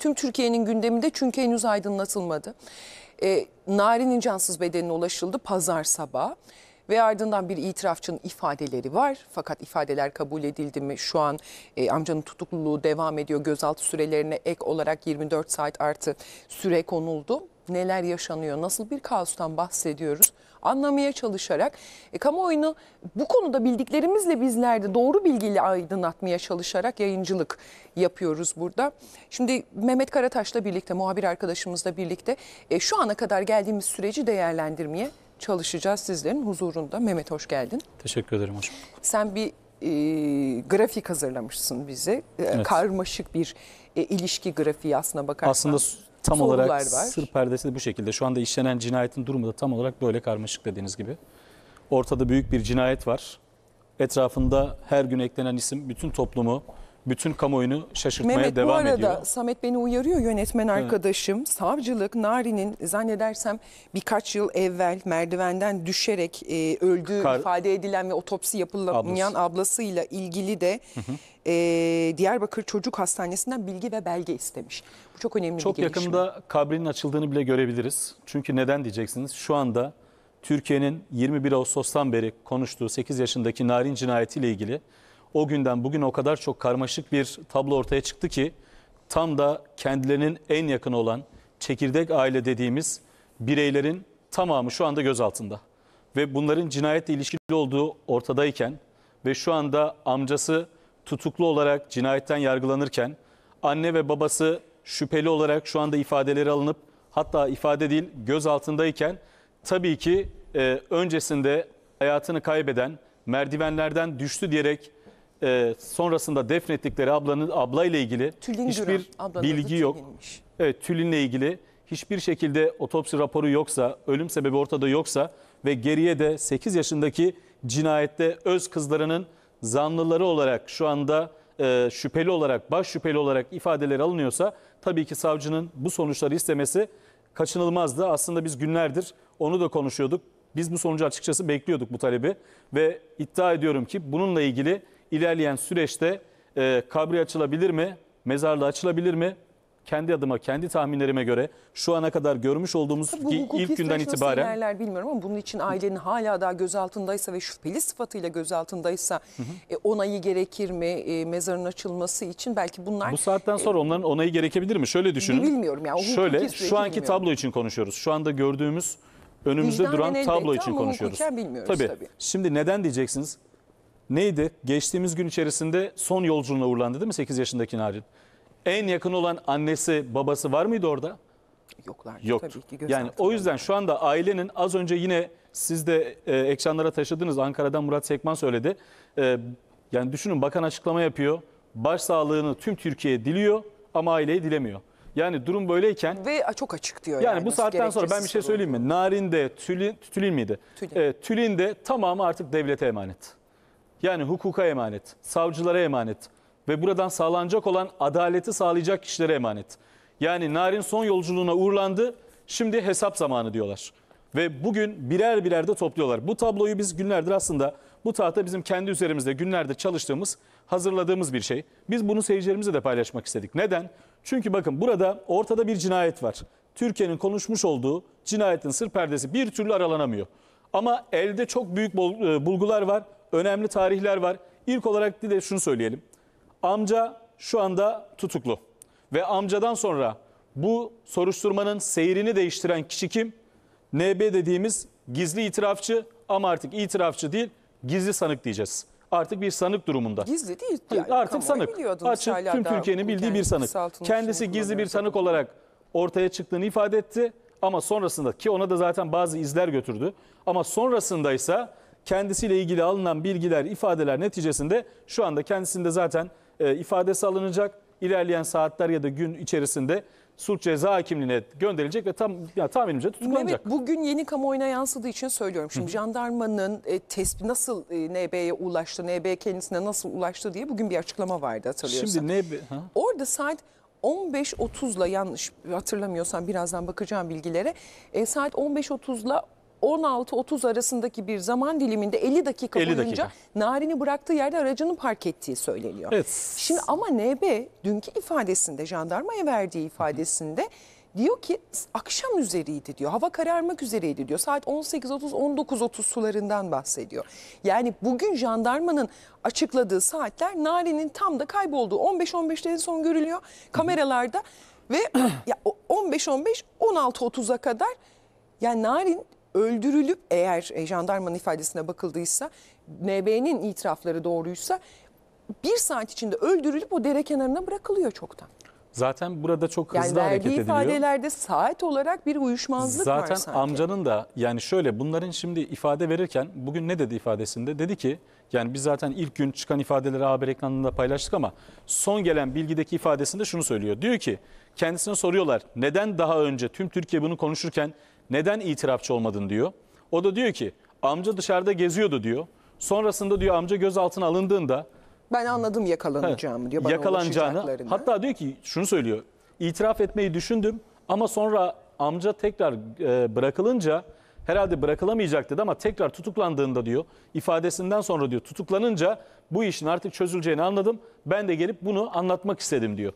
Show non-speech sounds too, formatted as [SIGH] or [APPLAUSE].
tüm Türkiye'nin gündeminde çünkü henüz aydınlatılmadı. E, Nari'nin cansız bedenine ulaşıldı pazar sabahı ve ardından bir itirafçının ifadeleri var. Fakat ifadeler kabul edildi mi? Şu an e, amcanın tutukluluğu devam ediyor. Gözaltı sürelerine ek olarak 24 saat artı süre konuldu neler yaşanıyor, nasıl bir kaostan bahsediyoruz anlamaya çalışarak e, kamuoyunu bu konuda bildiklerimizle bizlerde doğru bilgiyle aydınlatmaya çalışarak yayıncılık yapıyoruz burada. Şimdi Mehmet Karataş'la birlikte, muhabir arkadaşımızla birlikte e, şu ana kadar geldiğimiz süreci değerlendirmeye çalışacağız sizlerin huzurunda. Mehmet hoş geldin. Teşekkür ederim hocam. Sen bir e, grafik hazırlamışsın bize. E, evet. Karmaşık bir e, ilişki grafiği aslına bakarsan. Aslında tam olarak var. sır perdesi de bu şekilde. Şu anda işlenen cinayetin durumu da tam olarak böyle karmaşık dediğiniz gibi. Ortada büyük bir cinayet var. Etrafında her gün eklenen isim bütün toplumu bütün kamuoyunu şaşırtmaya Mehmet, devam ediyor. Mehmet bu arada ediyor. Samet beni uyarıyor yönetmen arkadaşım. Evet. Savcılık Nari'nin zannedersem birkaç yıl evvel merdivenden düşerek e, öldüğü Kar ifade edilen ve otopsi yapılamayan Ablası. ablasıyla ilgili de hı hı. E, Diyarbakır Çocuk Hastanesi'nden bilgi ve belge istemiş. Bu çok önemli çok bir gelişme. Çok yakında kabrinin açıldığını bile görebiliriz. Çünkü neden diyeceksiniz? Şu anda Türkiye'nin 21 Ağustos'tan beri konuştuğu 8 yaşındaki Narin cinayetiyle ilgili o günden bugün o kadar çok karmaşık bir tablo ortaya çıktı ki tam da kendilerinin en yakın olan çekirdek aile dediğimiz bireylerin tamamı şu anda gözaltında. Ve bunların cinayetle ilişkili olduğu ortadayken ve şu anda amcası tutuklu olarak cinayetten yargılanırken anne ve babası şüpheli olarak şu anda ifadeleri alınıp hatta ifade değil gözaltındayken tabii ki e, öncesinde hayatını kaybeden merdivenlerden düştü diyerek e, sonrasında defnettikleri ablanın ile ilgili Tülin hiçbir Güran, bilgi yok. Tülinmiş. Evet Tülin'le ilgili hiçbir şekilde otopsi raporu yoksa, ölüm sebebi ortada yoksa ve geriye de 8 yaşındaki cinayette öz kızlarının zanlıları olarak şu anda e, şüpheli olarak, baş şüpheli olarak ifadeleri alınıyorsa tabii ki savcının bu sonuçları istemesi kaçınılmazdı. Aslında biz günlerdir onu da konuşuyorduk. Biz bu sonucu açıkçası bekliyorduk bu talebi ve iddia ediyorum ki bununla ilgili ilerleyen süreçte e, kabri açılabilir mi? mezarlı açılabilir mi? Kendi adıma, kendi tahminlerime göre şu ana kadar görmüş olduğumuz bu ilk günden süreç nasıl itibaren bilmiyorum ama bunun için ailenin hala daha gözaltındaysa ve şüpheli sıfatıyla gözaltındaysa e, onayı gerekir mi e, mezarın açılması için belki bunlar bu saatten sonra e, onların onayı gerekebilir mi? Şöyle düşünün. bilmiyorum yani. o hukuki Şöyle şu anki bilmiyorum. tablo için konuşuyoruz. Şu anda gördüğümüz önümüzde Vicdanen duran tablo için konuşuyoruz. hukuken tabii. Şimdi neden diyeceksiniz? neydi? Geçtiğimiz gün içerisinde son yolculuğuna uğurlandı değil mi 8 yaşındaki Narin? En yakın olan annesi, babası var mıydı orada? Yoklar. Yok. yani o yüzden şu anda ailenin az önce yine siz de e, ekranlara taşıdınız. Ankara'dan Murat Sekman söyledi. E, yani düşünün bakan açıklama yapıyor. Baş sağlığını tüm Türkiye diliyor ama aileyi dilemiyor. Yani durum böyleyken ve çok açık diyor. Yani, yani bu saatten sonra ben bir şey söyleyeyim mi? Narin'de, Tülin, Tülin miydi? Tülin. E, Tülin de tamamı artık devlete emanet. Yani hukuka emanet, savcılara emanet ve buradan sağlanacak olan adaleti sağlayacak kişilere emanet. Yani Narin son yolculuğuna uğurlandı, şimdi hesap zamanı diyorlar. Ve bugün birer birer de topluyorlar. Bu tabloyu biz günlerdir aslında bu tahta bizim kendi üzerimizde günlerdir çalıştığımız, hazırladığımız bir şey. Biz bunu seyircilerimize de paylaşmak istedik. Neden? Çünkü bakın burada ortada bir cinayet var. Türkiye'nin konuşmuş olduğu cinayetin sır perdesi bir türlü aralanamıyor. Ama elde çok büyük e, bulgular var önemli tarihler var. İlk olarak bir de şunu söyleyelim. Amca şu anda tutuklu ve amcadan sonra bu soruşturmanın seyrini değiştiren kişi kim? NB dediğimiz gizli itirafçı ama artık itirafçı değil gizli sanık diyeceğiz. Artık bir sanık durumunda. Gizli değil. Yani artık sanık. Açık tüm Türkiye'nin bildiği bir sanık. Kendisi gizli bir sanık olarak ortaya çıktığını ifade etti. Ama sonrasında ki ona da zaten bazı izler götürdü. Ama sonrasında ise kendisiyle ilgili alınan bilgiler, ifadeler neticesinde şu anda kendisinde zaten e, ifadesi alınacak. İlerleyen saatler ya da gün içerisinde suç ceza hakimliğine gönderilecek ve tam ya, tahminimce tutuklanacak. Mehmet bugün yeni kamuoyuna yansıdığı için söylüyorum. Şimdi Hı. jandarmanın e, tespit nasıl e, NB'ye ulaştı, NB kendisine nasıl ulaştı diye bugün bir açıklama vardı hatırlıyorsan. Şimdi NB... Ha? Orada saat 15.30'la yanlış hatırlamıyorsam birazdan bakacağım bilgilere. E, saat 15.30'la 16-30 arasındaki bir zaman diliminde 50 dakika 50 boyunca dakika. Narin'i bıraktığı yerde aracını park ettiği söyleniyor. Evet. Şimdi ama NB dünkü ifadesinde jandarmaya verdiği ifadesinde diyor ki akşam üzeriydi diyor. Hava kararmak üzereydi diyor. Saat 18.30-19.30 sularından bahsediyor. Yani bugün jandarmanın açıkladığı saatler Narin'in tam da kaybolduğu 15-15'te son görülüyor kameralarda ve 15-15 [CLEARS THROAT] 16.30'a kadar yani Narin öldürülüp eğer e, jandarmanın ifadesine bakıldıysa NB'nin itirafları doğruysa bir saat içinde öldürülüp o dere kenarına bırakılıyor çoktan. Zaten burada çok yani hızlı hareket ediliyor. Yani verdiği ifadelerde saat olarak bir uyuşmazlık Zaten var Zaten amcanın da yani şöyle bunların şimdi ifade verirken bugün ne dedi ifadesinde? Dedi ki yani biz zaten ilk gün çıkan ifadeleri haber ekranında paylaştık ama son gelen bilgideki ifadesinde şunu söylüyor. Diyor ki kendisine soruyorlar neden daha önce tüm Türkiye bunu konuşurken neden itirafçı olmadın diyor. O da diyor ki amca dışarıda geziyordu diyor. Sonrasında diyor amca gözaltına alındığında ben anladım yakalanacağımı diyor. Bana yakalanacağını hatta diyor ki şunu söylüyor. İtiraf etmeyi düşündüm ama sonra amca tekrar e, bırakılınca herhalde bırakılamayacaktı. ama tekrar tutuklandığında diyor ifadesinden sonra diyor tutuklanınca bu işin artık çözüleceğini anladım. Ben de gelip bunu anlatmak istedim diyor.